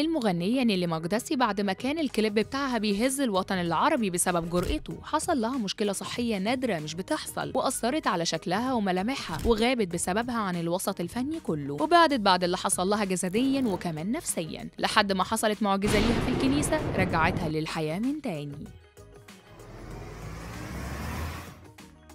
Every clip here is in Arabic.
المغنية نيلي مقدسي بعد ما كان الكليب بتاعها بيهز الوطن العربي بسبب جرأته حصل لها مشكلة صحية نادرة مش بتحصل وأثرت على شكلها وملامحها وغابت بسببها عن الوسط الفني كله وبعدت بعد اللي حصل لها جسديا وكمان نفسيا لحد ما حصلت معجزة ليها في الكنيسة رجعتها للحياة من تاني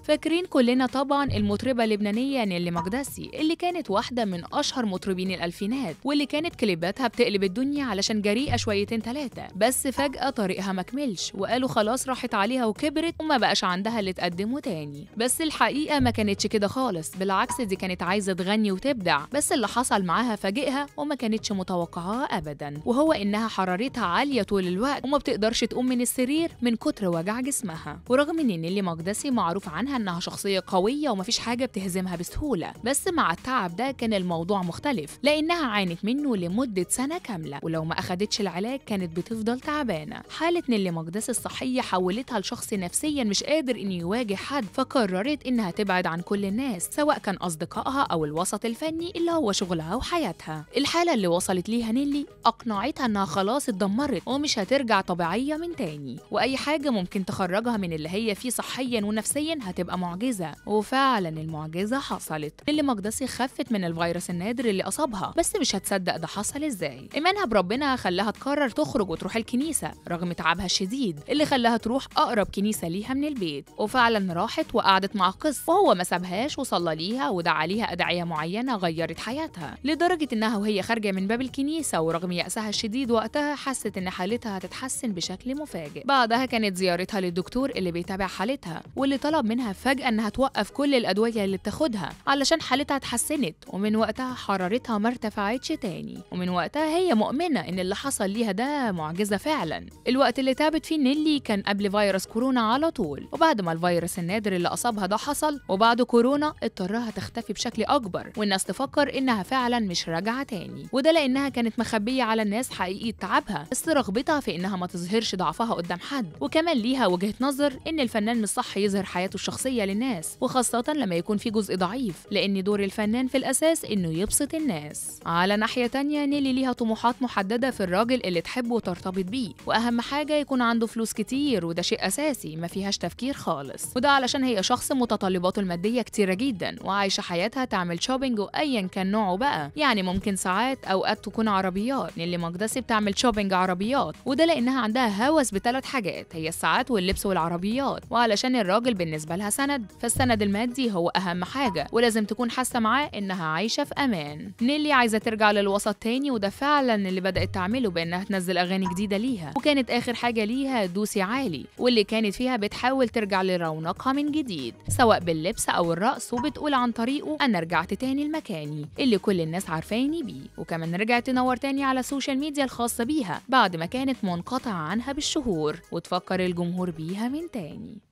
فاكرين كلنا طبعا المطربة اللبنانية نيلي مقدسي اللي كانت واحدة من أشهر مطربين الألفينات واللي كانت كليباتها بتقلب الدنيا علشان جريئة شويتين تلاتة بس فجأة طريقها مكملش وقالوا خلاص راحت عليها وكبرت وما بقاش عندها اللي تقدمه تاني بس الحقيقة ما كانتش كده خالص بالعكس دي كانت عايزة تغني وتبدع بس اللي حصل معاها فاجئها وما كانتش متوقعاه أبدا وهو إنها حرارتها عالية طول الوقت وما بتقدرش تقوم من السرير من كتر وجع جسمها ورغم إن نيلي مقدسي معروف عنها منها انها شخصيه قويه ومفيش حاجه بتهزمها بسهوله بس مع التعب ده كان الموضوع مختلف لانها عانت منه لمده سنه كامله ولو ما اخدتش العلاج كانت بتفضل تعبانه حاله نيلي مقدس الصحيه حولتها لشخص نفسيا مش قادر انه يواجه حد فقررت انها تبعد عن كل الناس سواء كان اصدقائها او الوسط الفني اللي هو شغلها وحياتها الحاله اللي وصلت ليها نيلي اقنعتها انها خلاص اتدمرت ومش هترجع طبيعيه من تاني واي حاجه ممكن تخرجها من اللي هي فيه صحيا ونفسيا هتبقى تبقى معجزه وفعلا المعجزه حصلت اللي مقدسي خفت من الفيروس النادر اللي اصابها بس مش هتصدق ده حصل ازاي ايمانها بربنا خلاها تقرر تخرج وتروح الكنيسه رغم تعبها الشديد اللي خلاها تروح اقرب كنيسه ليها من البيت وفعلا راحت وقعدت مع قس وهو ما سابهاش وصلى ليها ودعا ليها ادعيه معينه غيرت حياتها لدرجه انها وهي خارجه من باب الكنيسه ورغم ياسها الشديد وقتها حست ان حالتها هتتحسن بشكل مفاجئ بعدها كانت زيارتها للدكتور اللي بيتابع حالتها واللي طلب منها فجأة إنها توقف كل الأدوية اللي بتاخدها علشان حالتها اتحسنت ومن وقتها حرارتها ما ارتفعتش تاني ومن وقتها هي مؤمنة إن اللي حصل ليها ده معجزة فعلا الوقت اللي تعبت فيه نيلي كان قبل فيروس كورونا على طول وبعد ما الفيروس النادر اللي أصابها ده حصل وبعد كورونا اضطرها تختفي بشكل أكبر والناس تفكر إنها فعلا مش راجعة تاني وده لأنها كانت مخبية على الناس حقيقة تعبها بس رغبتها في إنها ما تظهرش ضعفها قدام حد وكمان ليها وجهة نظر إن الفنان مش صح يظهر حياته الشخصية الشخصية للناس وخاصة لما يكون في جزء ضعيف لأن دور الفنان في الأساس إنه يبسط الناس على ناحية تانية نيلي ليها طموحات محددة في الراجل اللي تحبه وترتبط بيه وأهم حاجة يكون عنده فلوس كتير وده شيء أساسي ما فيهاش تفكير خالص وده علشان هي شخص متطلباته المادية كتيرة جدا وعايشة حياتها تعمل شوبينج وأيا كان نوعه بقى يعني ممكن ساعات أوقات تكون عربيات نيلي مقدسي بتعمل شوبينج عربيات وده لأنها عندها هوس بثلاث حاجات هي الساعات واللبس والعربيات وعلشان الراجل بالنسبة لها سند فالسند المادي هو أهم حاجة ولازم تكون حاسة معاه إنها عايشة في أمان نيلي عايزة ترجع للوسط تاني وده فعلا اللي بدأت تعمله بإنها تنزل أغاني جديدة ليها وكانت آخر حاجة ليها دوسي عالي واللي كانت فيها بتحاول ترجع لرونقها من جديد سواء باللبس أو الرقص وبتقول عن طريقه أنا رجعت تاني لمكاني اللي كل الناس عارفاني بيه وكمان رجعت تنور تاني على السوشيال ميديا الخاصة بيها بعد ما كانت منقطعة عنها بالشهور وتفكر الجمهور بيها من تاني